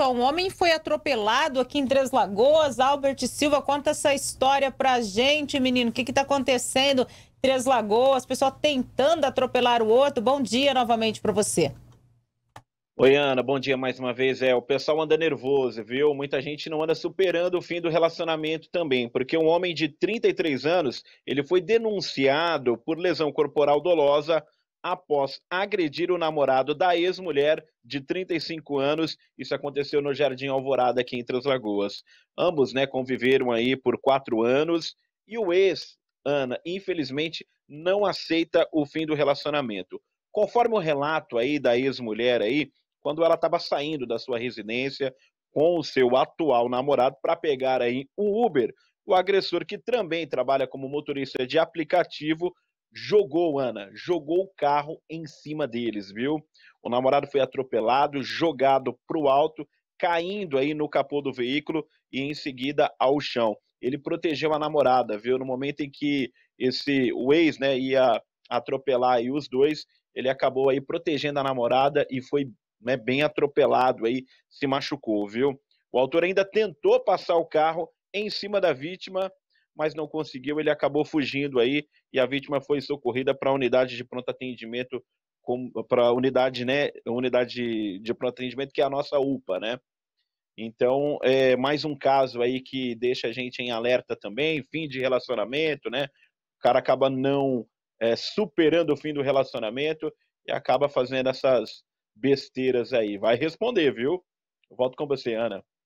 só, um homem foi atropelado aqui em Três Lagoas. Albert Silva, conta essa história pra gente, menino. O que que tá acontecendo em Três Lagoas? Pessoal tentando atropelar o outro. Bom dia novamente para você. Oi, Ana, bom dia mais uma vez. É, o pessoal anda nervoso, viu? Muita gente não anda superando o fim do relacionamento também, porque um homem de 33 anos, ele foi denunciado por lesão corporal dolosa após agredir o namorado da ex-mulher de 35 anos. Isso aconteceu no Jardim Alvorada, aqui em Três Lagoas. Ambos né, conviveram aí por quatro anos e o ex, Ana, infelizmente, não aceita o fim do relacionamento. Conforme o relato aí da ex-mulher aí, quando ela estava saindo da sua residência com o seu atual namorado para pegar aí o Uber, o agressor que também trabalha como motorista de aplicativo jogou, Ana, jogou o carro em cima deles, viu? O namorado foi atropelado, jogado para o alto, caindo aí no capô do veículo e em seguida ao chão. Ele protegeu a namorada, viu? No momento em que esse o ex, né, ia atropelar aí os dois, ele acabou aí protegendo a namorada e foi né, bem atropelado aí, se machucou, viu? O autor ainda tentou passar o carro em cima da vítima, mas não conseguiu, ele acabou fugindo aí e a vítima foi socorrida para a unidade de pronto atendimento, para a unidade, né, unidade de pronto atendimento que é a nossa UPA, né? Então, é mais um caso aí que deixa a gente em alerta também, fim de relacionamento, né? O cara acaba não é, superando o fim do relacionamento e acaba fazendo essas besteiras aí. Vai responder, viu? Eu volto com você, Ana.